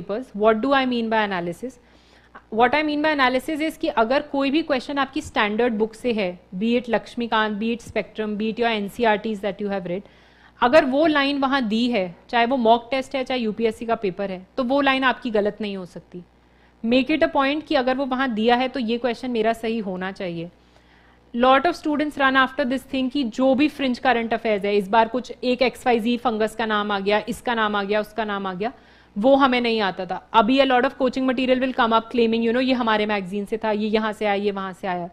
Papers what do I mean by analysis what I mean by analysis is कि अगर कोई भी question आपकी स्टैंडर्ड बुक से है be it Laxmikanth be it Spectrum be it your NCERTs that you have read अगर वो line वहाँ दी है चाहे वो मॉक टेस्ट है चाहे यूपीएससी का पेपर है तो वो लाइन आपकी गलत नहीं हो सकती मेक इट अ पॉइंट कि अगर वो वहाँ दिया है तो ये क्वेश्चन मेरा सही होना चाहिए lot of students run after this thing कि जो भी फ्रिंज करंट अफेयर्स है इस बार कुछ एक एक्सवाइजी फंगस का नाम आ गया इसका नाम आ गया उसका नाम आ गया वो हमें नहीं आता था अभी a lot of coaching material will come up claiming you know ये हमारे मैगजीन से था ये यहाँ से आया ये वहां से आया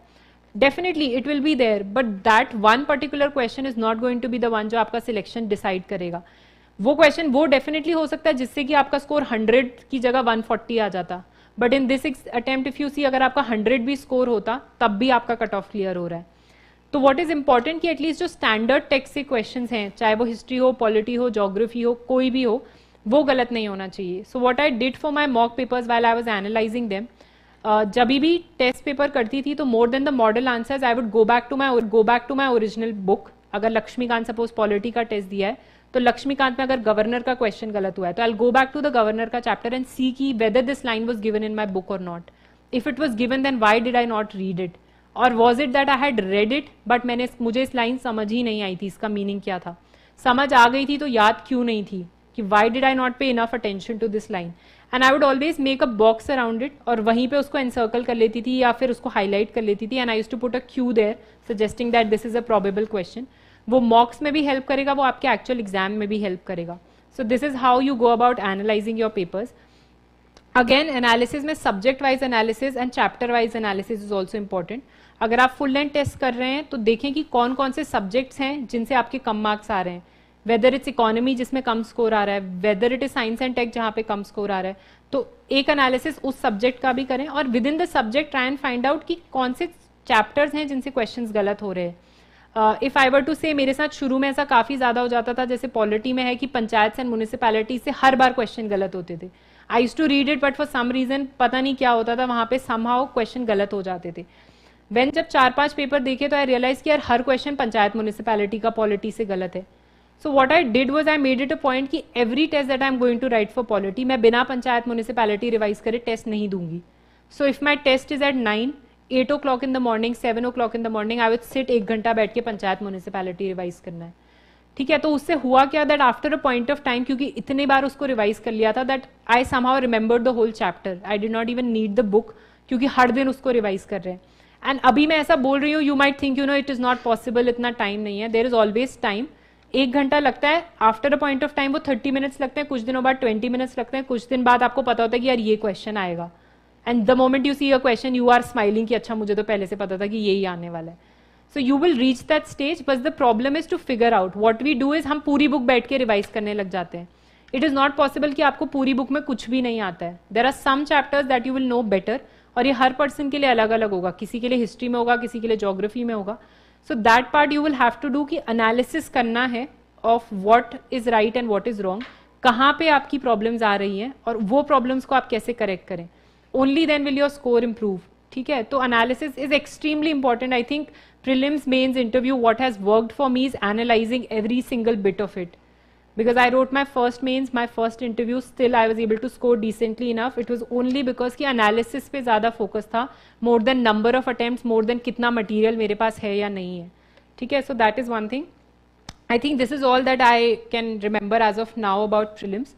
definitely it will be there but that one particular question is not going to be the one जो आपका सिलेक्शन डिसाइड करेगा वो क्वेश्चन वो डेफिनेटली हो सकता है जिससे कि आपका स्कोर 100 की जगह 140 आ जाता but in this attempt if you see अगर आपका 100 भी स्कोर होता तब भी आपका कट ऑफ क्लियर हो रहा है तो व्हाट इज इंपॉर्टेंट कि एटलीस्ट जो स्टैंडर्ड टेक्स्ट से क्वेश्चन हैं चाहे वो हिस्ट्री हो पॉलिटी हो जोग्राफी हो कोई भी हो वो गलत नहीं होना चाहिए so what I did for my mock papers while I was analysing them जब भी टेस्ट पेपर करती थी तो more than the model answers I would go back to my go back to my original book अगर Laxmikanth suppose polity का test दिया है तो लक्ष्मीकांत में अगर गवर्नर का क्वेश्चन गलत हुआ है तो I go back to the governor का चैप्टर एंड सी की whether this line was given in my book और not if it was given then why did I not read it और was it that I had read it but मैंने मुझे इस line समझ ही नहीं आई थी इसका मीनिंग क्या था समझ आ गई थी तो याद क्यों नहीं थी कि why did I not pay enough attention to this line and I would always make a box around it और वहीं पे उसको एनसर्कल कर लेती थी या फिर उसको हाईलाइट कर लेती थी and I use to put a cue there suggesting that this is a probable question वो मॉक्स में भी हेल्प करेगा वो आपके एक्चुअल एग्जाम में भी हेल्प करेगा so this is how you go about analysing your papers again analysis में subject wise analysis and chapter wise analysis is also important अगर आप फुल एंड टेस्ट कर रहे हैं तो देखें कि कौन कौन से सब्जेक्ट्स हैं जिनसे आपके कम मार्क्स आ रहे हैं वेदर इट्स इकोनॉमी जिसमें कम स्कोर आ रहा है whether it is science and tech जहाँ पे कम स्कोर आ रहा है तो एक एनालिसिस उस सब्जेक्ट का भी करें और within the subject try and find out कि कौन से चैप्टर्स हैं जिनसे क्वेश्चन गलत हो रहे हैं इफ़ आई वर टू से मेरे साथ शुरू में ऐसा काफ़ी ज़्यादा हो जाता था जैसे पॉलिटी में है कि पंचायत एंड म्यूनिसपैलिटी से हर बार क्वेश्चन गलत होते थे I to read it but for some reason पता नहीं क्या होता था वहाँ पे समहाउ क्वेश्चन गलत हो जाते थे वेन जब चार पांच पेपर देखे तो आई रियलाइज़ कि यार हर क्वेश्चन पंचायत म्यूनिसपैलिटी का पॉलिटी से गलत है so what I did was I made it a point कि every test that I am going to write for polity मैं बिना पंचायत म्यूनिसपैलिटी रिवाइज करे टेस्ट नहीं दूंगी so if my test is at nine eight o'clock in the morning seven o'clock in the morning I with sit एक घंटा बैठ के panchayat municipality revise करना है ठीक है तो उससे हुआ क्या that after a point of time क्योंकि इतने बार उसको रिवाइज कर लिया था that I somehow remember the whole chapter I did not even need the book क्योंकि हर दिन उसको रिवाइज कर रहे हैं एंड अभी मैं ऐसा बोल रही हूँ you might think you know it is not possible इतना टाइम नहीं है देर इज ऑलवेज टाइम एक घंटा लगता है after a point of time वो थर्टी मिनट्स लगते हैं कुछ दिनों बाद ट्वेंटी मिनट्स लगते हैं कुछ दिन बाद आपको पता होता है कि यार ये क्वेश्चन आएगा and the moment you see a question you are smiling कि अच्छा मुझे तो पहले से पता था कि यही आने वाला है so you will reach that stage बस the problem is to figure out what we do is हम पूरी बुक बैठ के रिवाइज करने लग जाते हैं इट इज़ नॉट पॉसिबल कि आपको पूरी बुक में कुछ भी नहीं आता है there are some chapters that you will know better और ये हर पर्सन के लिए अलग अलग होगा किसी के लिए हिस्ट्री में होगा किसी के लिए जोग्राफी में होगा so that part you will have to do कि एनालिसिस करना है of what is right and what is wrong कहाँ पे आपकी प्रॉब्लम्स आ रही हैं और वो प्रॉब्लम्स को आप कैसे करेक्ट करें only then will your score improve ठीक है तो analysis is extremely important I think prelims mains interview what has worked for me is analysing every single bit of it because I wrote my first mains, my first interview, still I was able to score decently enough. It was only because कि analysis pe ज़्यादा focus tha, more than number of attempts, more than कितना material mere पास hai ya nahi hai. ठीक so that is one thing. I think this is all that I can remember as of now about prelims.